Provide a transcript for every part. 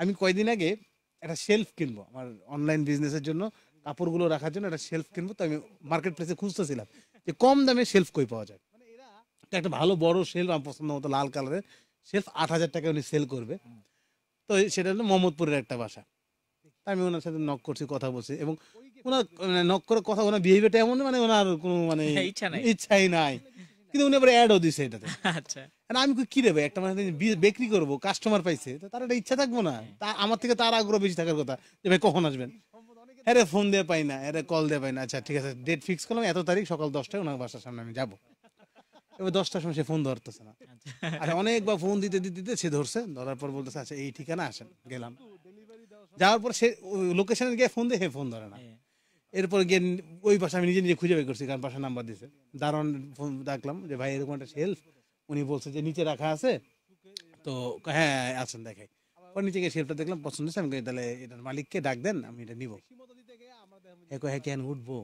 আমি কয়দিন আগে একটা শেলফ কিনবো আমার অনলাইন বিজনেসের জন্য কাপড়গুলো রাখার জন্য একটা শেলফ কিনবো তো আমি মার্কেট প্লেসে খুঁজতেছিলাম যে কম দামে শেলফ কই পাওয়া যায় মানে তো একটা ভালো বড় শেলফ আমার পছন্দ মতো লাল কালারের শেলফ আট হাজার টাকা উনি সেল করবে তো সেটা হলো মোহাম্মদপুরের একটা বাসা তা আমি ওনার সাথে নক করছি কথা বলছি এবং ওনার নক মানে করে কথা ওনার বিহেভিয়ারটা এমন মানে ওনার কোনো মানে হ্যাঁ, ইচ্ছাই নাই কিন্তু উনি আবার অ্যাডও দিছে এটাতে আচ্ছা আমি কি রে একটা মানে বিক্রি করবো কাস্টমার পাইছে তো তার একটা ইচ্ছা থাকবো না হ্যাঁ। তা আমার থেকে তার আগ্রহ বেশি থাকার কথা যে ভাই কখন আসবেন হ্যাঁ ফোন দিয়ে পাই না আরে হ্যাঁ কল দিয়ে পাই না আচ্ছা ঠিক আছে ডেট ফিক্স করলাম এত তারিখ সকাল দশটায় ওনার বাসার সামনে আমি যাবো এবার দশটার সময় সে ফোন ধরতেছে না আচ্ছা অনেকবার ফোন দিতে দিতে দিতে সে ধরছে ধরার পর বলতেছে আচ্ছা এই ঠিকানা আসেন গেলাম যাওয়ার পর সে লোকেশনে গিয়ে ফোন দিয়ে ফোন ধরে না হ্যাঁ। এরপর গিয়ে ওই বাসা আমি নিজে নিজে খুঁজে বের করছি কারণ বাসা নাম্বার দিয়েছে দারণ ফোন ডাকলাম যে ভাই এরকম একটা শেলফ উনি বলছে যে নিচে রাখা আছে তো হ্যাঁ আছেন দেখাই ওর নিচে গিয়ে শেলফটা দেখলাম পছন্দ হয়েছে আমি তাহলে এটার মালিককে ডাক দেন আমি এটা নিব হ্যাঁ হে হ্যাঁ, কেন উঠবো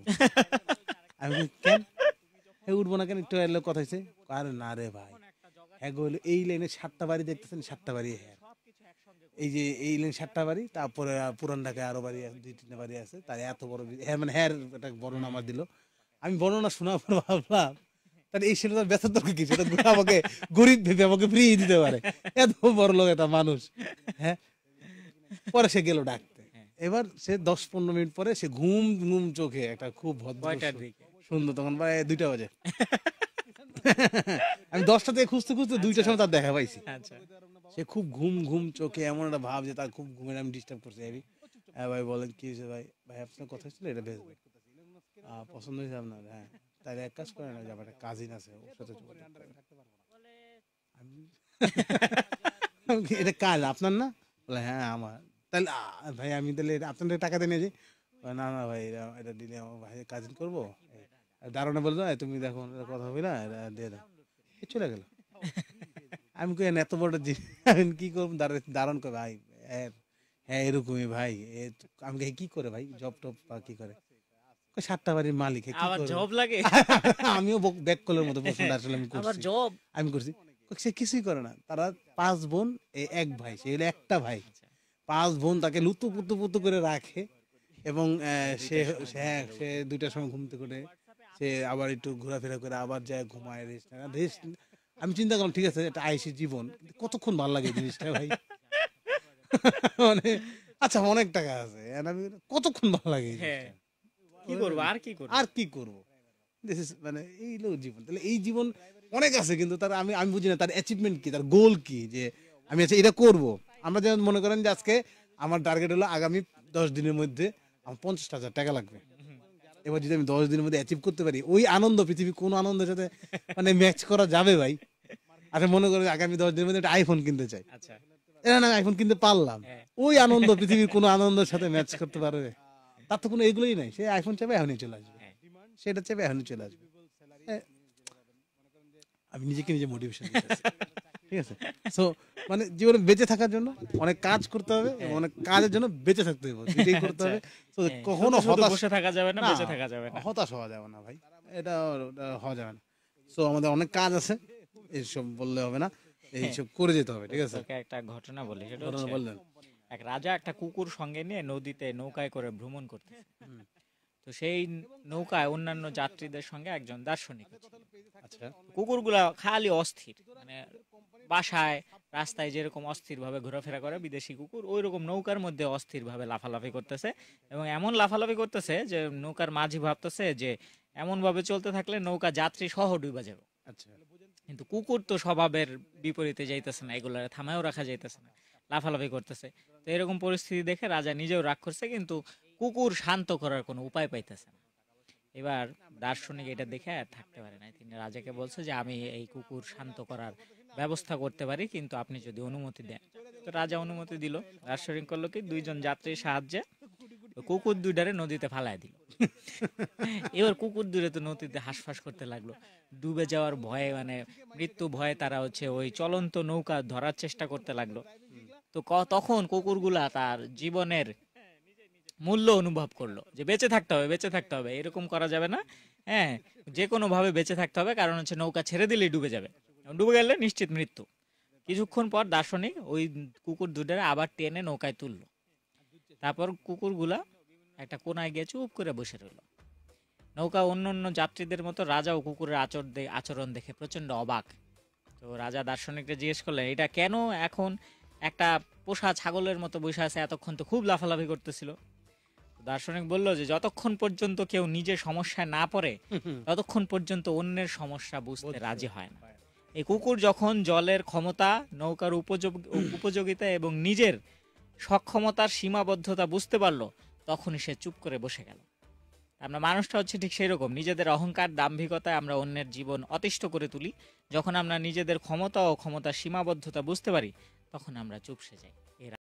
আমি কেন হে হ্যাঁ, উঠবো না কেন একটু কথা হয়েছে আরে না রে ভাই হ্যাঁ এই লাইনে সাতটা বাড়ি দেখতেছেন সাতটা বাড়ি হ্যাঁ এই যে এই লেন সাতটা বাড়ি তারপরে পুরান ঢাকায় আরও বাড়ি দুই তিনটা বাড়ি আছে তার এত বড় হ্যাঁ মানে হ্যাঁ একটা বর্ণনা আমার দিল আমি বর্ণনা শোনার পর ভাবলাম তার এই শিল্পটা ব্যথা তো কি আমাকে গরিব ভেবে আমাকে ফ্রি দিতে পারে এত বড় লোক একটা মানুষ হ্যাঁ পরে সে গেল ডাকতে এবার সে দশ পনেরো মিনিট পরে সে ঘুম ঘুম চোখে একটা খুব সুন্দর তখন প্রায় দুইটা বাজে আমি দশটা থেকে খুঁজতে খুঁজতে দুইটার সময় তার দেখা পাইছি আচ্ছা সে খুব ঘুম ঘুম চোখে এমন একটা ভাব যে তার খুব ঘুমের আমি ডিস্টার্ব করছি আমি হ্যাঁ ভাই বলেন কি হয়েছে ভাই ভাই আপনার কথা ছিল এটা ভেজ পছন্দ হয়েছে আপনার হ্যাঁ তাহলে এক কাজ করেন যে আমার একটা কাজিন আছে ওর সাথে এটা কাল আপনার না বলে হ্যাঁ আমার তাহলে ভাই আমি তাহলে আপনার টাকা দিয়ে নিয়েছি না না ভাই এটা দিলে আমার ভাই কাজিন করবো দারুণে বলতো তুমি দেখো কথা হবে না দিয়ে দাও চলে গেলো আমি কই এত বড় জিনিস কি করব দারণ করে ভাই হ্যাঁ এরকমই ভাই আমি কি করে ভাই জব টপ বা কি করে সাতটা বাড়ির মালিক জব হ্যাঁ, লাগে আমিও ব্যাক কলের মতো পছন্দ আসলে আমি করছি জব আমি করছি সে কিছুই করে না তারা পাঁচ বোন এক ভাই সে হলো একটা ভাই আচ্ছা। পাঁচ বোন তাকে লুতু পুতু পুতু করে রাখে এবং সে হ্যাঁ সে দুইটার সময় ঘুমতে করে সে আবার একটু ঘোরাফেরা করে আবার যায় ঘুমায় রেস্ট রেস্ট আমি চিন্তা করলাম ঠিক আছে এটা আয়েসি জীবন কতক্ষণ ভাল লাগে জিনিসটা ভাই মানে আচ্ছা অনেক টাকা আছে আমি কতক্ষণ ভালো লাগে হ্যাঁ। কি করবো আর কি করবো আর কি করবো মানে এই লোক জীবন তাহলে এই জীবন অনেক আছে কিন্তু তার আমি আমি বুঝি না তার অ্যাচিভমেন্ট কি তার গোল কি যে আমি আচ্ছা এটা করব আমরা যেমন মনে করেন যে আজকে আমার টার্গেট হলো আগামী দশ দিনের মধ্যে আমার পঞ্চাশ হাজার টাকা লাগবে এবার যদি আমি দশ দিনের মধ্যে অ্যাচিভ করতে পারি ওই আনন্দ পৃথিবী কোন আনন্দের সাথে মানে ম্যাচ করা যাবে ভাই আচ্ছা মনে করো আগামী দশ দিনের মধ্যে একটা আইফোন কিনতে চাই আচ্ছা না আইফোন কিনতে পারলাম ওই আনন্দ পৃথিবীর কোনো আনন্দের সাথে ম্যাচ মানে আচ্ছা। করতে পারবে তার তো কোনো এগুলোই নাই সে আইফোন চাপে এখনই চলে আসবে হ্যাঁ। সেটা চাপে এখনই চলে আসবে হ্যাঁ। আমি নিজেকে নিজে মোটিভেশন ঠিক আছে সো মানে জীবনে বেঁচে থাকার জন্য অনেক কাজ করতে হবে অনেক কাজের জন্য বেঁচে থাকতে হবে এটাই আচ্ছা, করতে হবে সো আচ্ছা। হ্যাঁ, কখনো হতাশ বসে থাকা যাবে না বেঁচে থাকা যাবে না হতাশ হওয়া যাবে না ভাই এটা হওয়া যাবে না সো আমাদের অনেক কাজ আছে এইসব বললে হবে না হ্যাঁ। এইসব করে যেতে হবে ঠিক আছে একটা ঘটনা বলি সেটা বললেন এক রাজা একটা কুকুর সঙ্গে নিয়ে নদীতে নৌকায় করে ভ্রমণ করতে তো সেই নৌকায় অন্যান্য যাত্রীদের সঙ্গে একজন দার্শনিক আচ্ছা কুকুরগুলা খালি অস্থির মানে বাসায় রাস্তায় যেরকম অস্থিরভাবে ঘোরাফেরা করে বিদেশি কুকুর ওই রকম নৌকার মধ্যে অস্থিরভাবে লাফালাফি করতেছে এবং এমন লাফালাফি করতেছে যে নৌকার মাঝি ভাবতেছে যে এমনভাবে চলতে থাকলে নৌকা যাত্রী সহ ডুবে যাবে আচ্ছা কিন্তু কুকুর তো স্বভাবের বিপরীতে যাইতেছে না এগুলো থামায়ও রাখা যাইতেছে না লাফালাফি করতেছে তো এরকম পরিস্থিতি দেখে রাজা নিজেও রাগ করছে কিন্তু কুকুর শান্ত করার কোনো উপায় পাইতেছে না এবার দার্শনিক এটা দেখে আর থাকতে পারে না তিনি রাজাকে বলছে যে আমি এই কুকুর শান্ত করার ব্যবস্থা করতে পারি কিন্তু আপনি যদি অনুমতি দেন তো রাজা অনুমতি দিল রাজশরীর করলো কি দুইজন যাত্রীর সাহায্যে কুকুর দুইটারে নদীতে ফালায় দিল এবার কুকুর দূরে তো নদীতে হাঁসফাঁস করতে লাগলো ডুবে যাওয়ার ভয়ে মানে মৃত্যু ভয়ে তারা হচ্ছে ওই চলন্ত নৌকা ধরার চেষ্টা করতে লাগলো তো তখন কুকুরগুলা তার জীবনের মূল্য অনুভব করলো যে বেঁচে থাকতে হবে বেঁচে থাকতে হবে এরকম করা যাবে না হ্যাঁ যে কোনোভাবে বেঁচে থাকতে হবে কারণ হচ্ছে নৌকা ছেড়ে দিলেই ডুবে যাবে ডুবে গেলে নিশ্চিত মৃত্যু কিছুক্ষণ পর দার্শনিক ওই কুকুর দুটারে আবার টেনে নৌকায় তুললো তারপর কুকুরগুলা একটা কোনায় গিয়ে চুপ করে বসে রইল নৌকা অন্য অন্য যাত্রীদের মতো রাজা ও কুকুরের আচর আচরণ দেখে প্রচণ্ড অবাক তো রাজা দার্শনিককে জিজ্ঞেস করলেন এটা কেন এখন একটা পোষা ছাগলের মতো বসে আছে এতক্ষণ তো খুব লাফালাফি করতেছিল দার্শনিক বলল যে যতক্ষণ পর্যন্ত কেউ নিজের সমস্যায় না পড়ে ততক্ষণ পর্যন্ত অন্যের সমস্যা বুঝতে রাজি হয় না এই কুকুর যখন জলের ক্ষমতা নৌকার উপযোগ উপযোগিতা এবং নিজের সক্ষমতার সীমাবদ্ধতা বুঝতে পারলো তখনই সে চুপ করে বসে গেল আমরা মানুষটা হচ্ছে ঠিক সেই রকম নিজেদের অহংকার দাম্ভিকতায় আমরা অন্যের জীবন অতিষ্ঠ করে তুলি যখন আমরা নিজেদের ক্ষমতা ও ক্ষমতার সীমাবদ্ধতা বুঝতে পারি তখন আমরা চুপসে যাই এরা